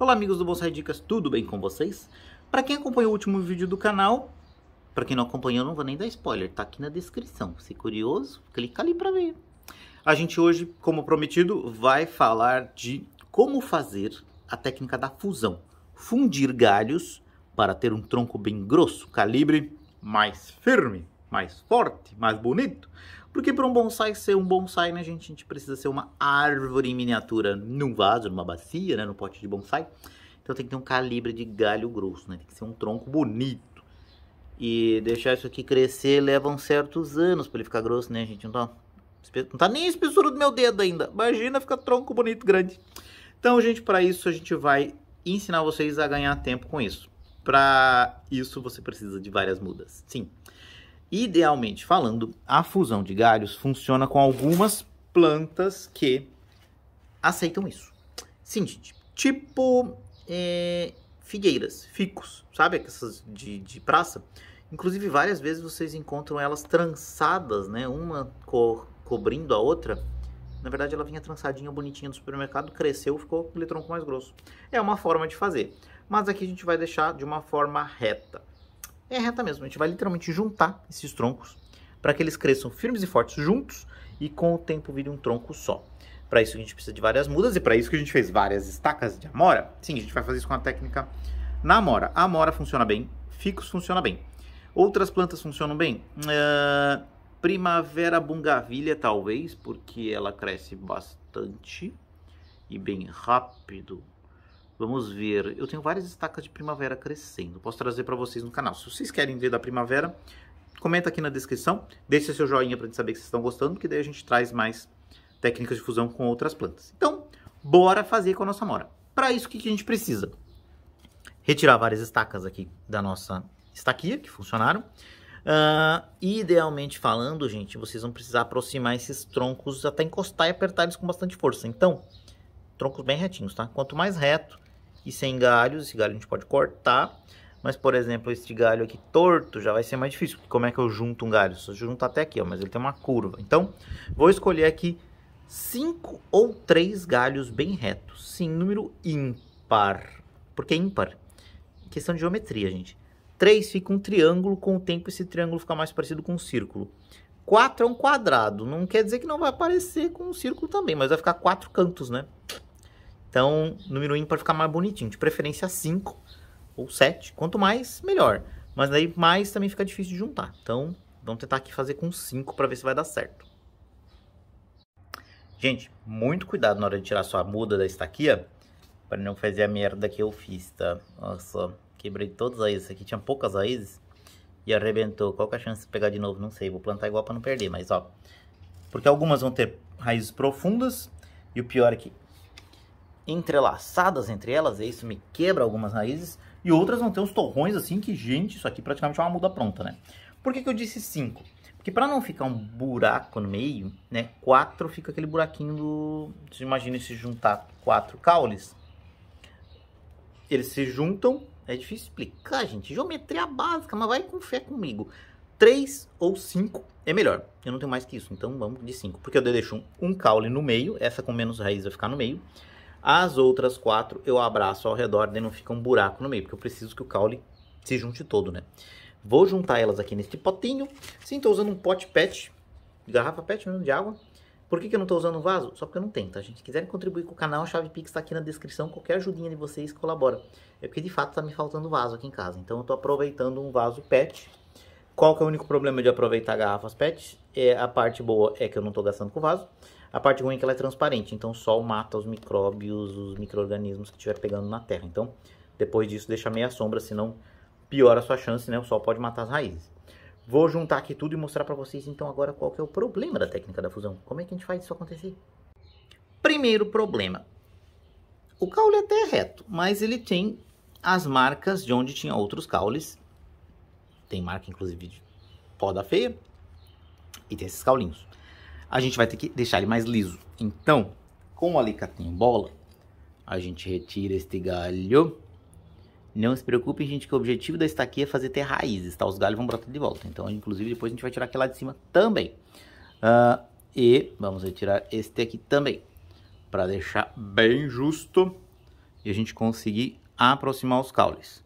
Olá amigos do Bolsa Dicas, tudo bem com vocês? Para quem acompanhou o último vídeo do canal, para quem não acompanhou, não vou nem dar spoiler, tá aqui na descrição. Se curioso, clica ali para ver. A gente hoje, como prometido, vai falar de como fazer a técnica da fusão. Fundir galhos para ter um tronco bem grosso, calibre mais firme, mais forte, mais bonito. Porque para um bonsai ser um bonsai, né, gente, a gente precisa ser uma árvore em miniatura num vaso, numa bacia, né, no pote de bonsai. Então tem que ter um calibre de galho grosso, né? Tem que ser um tronco bonito. E deixar isso aqui crescer leva uns certos anos para ele ficar grosso, né, gente? Não tá, não tá nem a espessura do meu dedo ainda. Imagina ficar tronco bonito grande. Então, gente, para isso a gente vai ensinar vocês a ganhar tempo com isso. Para isso você precisa de várias mudas. Sim. Idealmente falando, a fusão de galhos funciona com algumas plantas que aceitam isso. Sim, tipo é, figueiras, ficos, sabe? Essas de, de praça. Inclusive, várias vezes vocês encontram elas trançadas, né? Uma cobrindo a outra. Na verdade, ela vinha trançadinha, bonitinha do supermercado, cresceu, ficou o tronco mais grosso. É uma forma de fazer. Mas aqui a gente vai deixar de uma forma reta é reta mesmo. A gente vai literalmente juntar esses troncos para que eles cresçam firmes e fortes juntos e com o tempo vire um tronco só. Para isso a gente precisa de várias mudas e para isso que a gente fez várias estacas de amora. Sim, a gente vai fazer isso com a técnica na amora. A amora funciona bem, ficus funciona bem. Outras plantas funcionam bem? Uh, primavera bungavilha talvez, porque ela cresce bastante e bem rápido. Vamos ver. Eu tenho várias estacas de primavera crescendo. Posso trazer para vocês no canal. Se vocês querem ver da primavera, comenta aqui na descrição. Deixe seu joinha para gente saber que vocês estão gostando, que daí a gente traz mais técnicas de fusão com outras plantas. Então, bora fazer com a nossa mora. Para isso, o que, que a gente precisa? Retirar várias estacas aqui da nossa estaquia, que funcionaram. Uh, idealmente falando, gente, vocês vão precisar aproximar esses troncos até encostar e apertar eles com bastante força. Então, troncos bem retinhos, tá? Quanto mais reto, e sem galhos. Esse galho a gente pode cortar. Mas, por exemplo, esse galho aqui torto já vai ser mais difícil. Como é que eu junto um galho? Só junto até aqui, ó, mas ele tem uma curva. Então, vou escolher aqui cinco ou três galhos bem retos. Sim, número ímpar. Por que ímpar? Questão de geometria, gente. três fica um triângulo, com o tempo esse triângulo fica mais parecido com um círculo. 4 é um quadrado, não quer dizer que não vai aparecer com um círculo também, mas vai ficar quatro cantos, né? Então, número ímpar fica mais bonitinho. De preferência 5 ou 7. Quanto mais, melhor. Mas daí mais também fica difícil de juntar. Então, vamos tentar aqui fazer com 5 para ver se vai dar certo. Gente, muito cuidado na hora de tirar sua muda da estaquia para não fazer a merda que eu fiz, tá? Olha só, quebrei todas as raízes aqui, tinha poucas raízes e arrebentou. Qual que é a chance de pegar de novo? Não sei, vou plantar igual para não perder, mas ó. Porque algumas vão ter raízes profundas e o pior é que entrelaçadas entre elas, e isso me quebra algumas raízes, e outras vão ter uns torrões assim que, gente, isso aqui praticamente é uma muda pronta, né? Por que, que eu disse 5? Porque para não ficar um buraco no meio, né, 4 fica aquele buraquinho do... Você imagina se juntar quatro caules, eles se juntam, é difícil explicar, gente, geometria básica, mas vai com fé comigo. 3 ou 5 é melhor. Eu não tenho mais que isso, então vamos de 5. Porque eu deixo um, um caule no meio, essa com menos raiz vai ficar no meio. As outras quatro eu abraço ao redor, daí não fica um buraco no meio, porque eu preciso que o caule se junte todo, né? Vou juntar elas aqui neste potinho. Sim, estou usando um pote pet, garrafa pet mesmo de água. Por que, que eu não estou usando um vaso? Só porque eu não tenho, tá, gente? Se quiserem contribuir com o canal, a chave Pix está aqui na descrição. Qualquer ajudinha de vocês colabora. É porque, de fato, está me faltando vaso aqui em casa. Então, eu estou aproveitando um vaso pet. Qual que é o único problema de aproveitar garrafas pet? É, a parte boa é que eu não estou gastando com vaso. A parte ruim é que ela é transparente, então o sol mata os micróbios, os micro-organismos que estiver pegando na terra. Então, depois disso, deixa meia sombra, senão piora a sua chance, né? O sol pode matar as raízes. Vou juntar aqui tudo e mostrar para vocês, então, agora qual que é o problema da técnica da fusão. Como é que a gente faz isso acontecer? Primeiro problema. O caule até é reto, mas ele tem as marcas de onde tinha outros caules. Tem marca, inclusive, de poda feia. E tem esses caulinhos a gente vai ter que deixar ele mais liso. Então, com o alicate em bola, a gente retira este galho. Não se preocupe, gente, que o objetivo da estaquia é fazer ter raízes, tá? Os galhos vão brotar de volta. Então, inclusive, depois a gente vai tirar aquele lá de cima também. Uh, e vamos retirar este aqui também, para deixar bem justo e a gente conseguir aproximar os caules.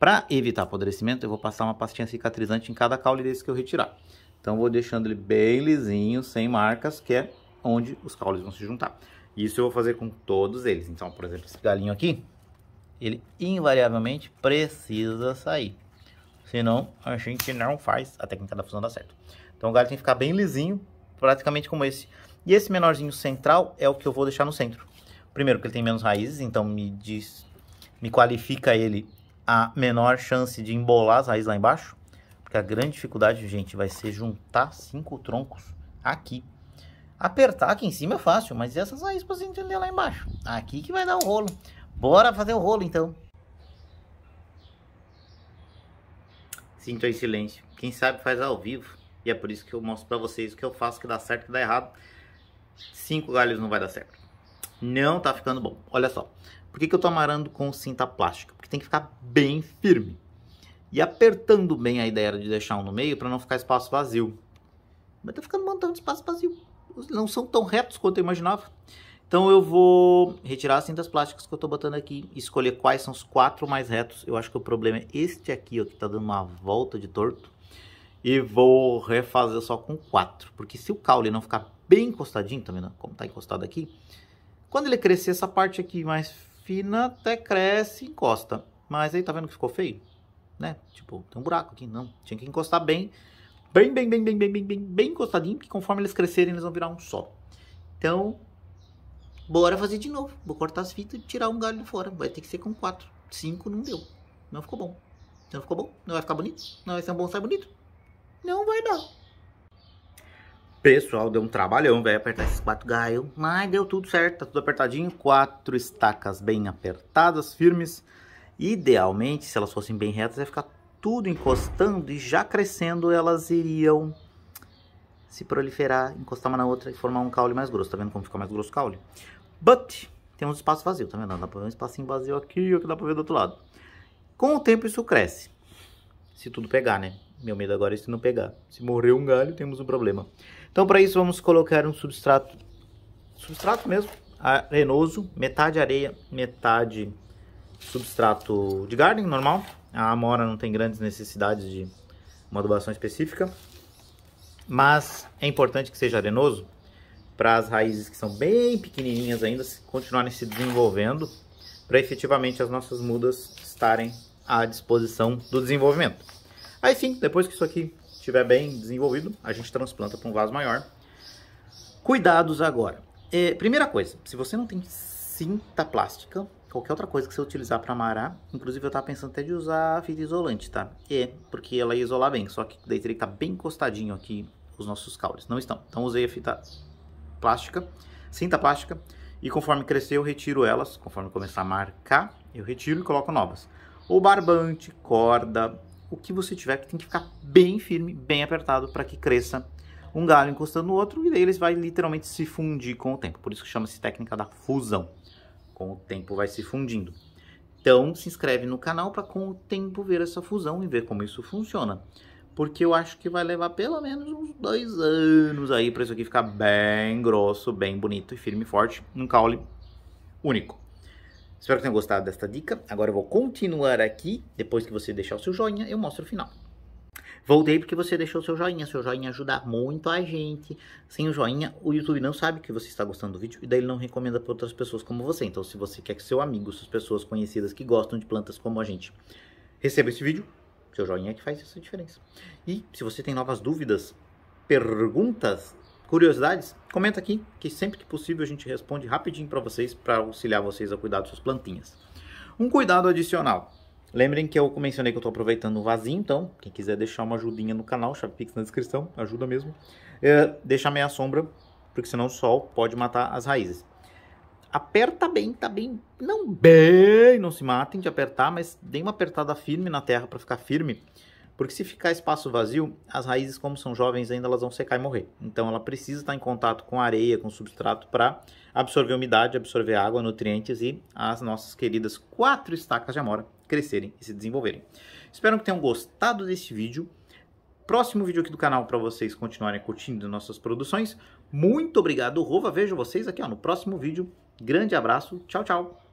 Para evitar apodrecimento, eu vou passar uma pastinha cicatrizante em cada caule desse que eu retirar. Então vou deixando ele bem lisinho, sem marcas, que é onde os caules vão se juntar. Isso eu vou fazer com todos eles. Então, por exemplo, esse galinho aqui, ele invariavelmente precisa sair. Senão, a gente não faz a técnica da fusão dar certo. Então, o galho tem que ficar bem lisinho, praticamente como esse. E esse menorzinho central é o que eu vou deixar no centro. Primeiro, porque ele tem menos raízes, então me diz, me qualifica ele a menor chance de embolar as raízes lá embaixo. Porque a grande dificuldade, gente, vai ser juntar cinco troncos aqui. Apertar aqui em cima é fácil, mas essas raízes você entender lá embaixo. Aqui que vai dar o rolo. Bora fazer o rolo, então. Sinto aí silêncio. Quem sabe faz ao vivo. E é por isso que eu mostro pra vocês o que eu faço, que dá certo, que dá errado. Cinco galhos não vai dar certo. Não tá ficando bom. Olha só. Por que, que eu tô amarrando com cinta plástica? Porque tem que ficar bem firme e apertando bem a ideia de deixar um no meio para não ficar espaço vazio. Mas tá ficando um montão de espaço vazio. Não são tão retos quanto eu imaginava. Então eu vou retirar as cintas plásticas que eu estou botando aqui, escolher quais são os quatro mais retos. Eu acho que o problema é este aqui, ó, que está dando uma volta de torto. E vou refazer só com quatro, porque se o caule não ficar bem encostadinho, tá vendo como está encostado aqui? Quando ele crescer, essa parte aqui mais fina até cresce e encosta. Mas aí tá vendo que ficou feio? né? Tipo, tem um buraco aqui. Não, tinha que encostar bem, bem, bem, bem, bem, bem, bem, bem, bem encostadinho, porque conforme eles crescerem, eles vão virar um só. Então, bora fazer de novo. Vou cortar as fitas e tirar um galho de fora. Vai ter que ser com quatro. Cinco não deu. Não ficou bom. Não ficou bom? Não vai ficar bonito? Não vai ser um bonsai bonito? Não vai dar. Pessoal, deu um trabalhão, velho, apertar esses quatro galhos. Mas deu tudo certo, tá tudo apertadinho. Quatro estacas bem apertadas, firmes. Idealmente, se elas fossem bem retas, ia ficar tudo encostando e já crescendo elas iriam se proliferar, encostar uma na outra e formar um caule mais grosso. Tá vendo como fica mais grosso o caule? But tem um espaço vazio, tá vendo? Dá pra ver um espacinho vazio aqui, e que dá pra ver do outro lado. Com o tempo isso cresce. Se tudo pegar, né? Meu medo agora é se não pegar. Se morrer um galho, temos um problema. Então, para isso, vamos colocar um substrato. Substrato mesmo, arenoso, metade areia, metade substrato de garden normal. A amora não tem grandes necessidades de uma adubação específica, mas é importante que seja arenoso para as raízes que são bem pequenininhas ainda continuarem se desenvolvendo, para efetivamente as nossas mudas estarem à disposição do desenvolvimento. Aí sim, depois que isso aqui estiver bem desenvolvido, a gente transplanta para um vaso maior. Cuidados agora. É, primeira coisa, se você não tem cinta plástica, qualquer outra coisa que você utilizar para amarar. Inclusive, eu tava pensando até de usar fita isolante, tá? É, porque ela ia isolar bem, só que daí teria que estar tá bem encostadinho aqui os nossos caules. Não estão. Então, usei a fita plástica, cinta plástica, e conforme crescer, eu retiro elas. Conforme começar a marcar, eu retiro e coloco novas. Ou barbante, corda, o que você tiver, que tem que ficar bem firme, bem apertado para que cresça um galho encostando no outro, e daí eles vai literalmente se fundir com o tempo. Por isso que chama-se técnica da fusão com o tempo vai se fundindo. Então se inscreve no canal para com o tempo ver essa fusão e ver como isso funciona. Porque eu acho que vai levar pelo menos uns dois anos aí para isso aqui ficar bem grosso, bem bonito e firme e forte, num caule único. Espero que tenham gostado desta dica. Agora eu vou continuar aqui. Depois que você deixar o seu joinha, eu mostro o final. Voltei porque você deixou seu joinha. Seu joinha ajuda muito a gente. Sem o joinha, o YouTube não sabe que você está gostando do vídeo e daí ele não recomenda para outras pessoas como você. Então, se você quer que seu amigo, suas pessoas conhecidas que gostam de plantas como a gente, receba esse vídeo, seu joinha é que faz essa diferença. E se você tem novas dúvidas, perguntas, curiosidades, comenta aqui que sempre que possível a gente responde rapidinho para vocês para auxiliar vocês a cuidar das suas plantinhas. Um cuidado adicional. Lembrem que eu mencionei que eu estou aproveitando o vazio, então, quem quiser deixar uma ajudinha no canal, chave pix na descrição, ajuda mesmo. É, deixa meia sombra, porque senão o sol pode matar as raízes. Aperta bem, tá bem, não bem, não se matem de apertar, mas dê uma apertada firme na terra para ficar firme, porque se ficar espaço vazio, as raízes, como são jovens ainda, elas vão secar e morrer. Então ela precisa estar em contato com areia, com substrato, para absorver umidade, absorver água, nutrientes e as nossas queridas quatro estacas de amora crescerem e se desenvolverem. Espero que tenham gostado desse vídeo. Próximo vídeo aqui do canal para vocês continuarem curtindo nossas produções. Muito obrigado, Rova. Vejo vocês aqui ó, no próximo vídeo. Grande abraço. Tchau, tchau.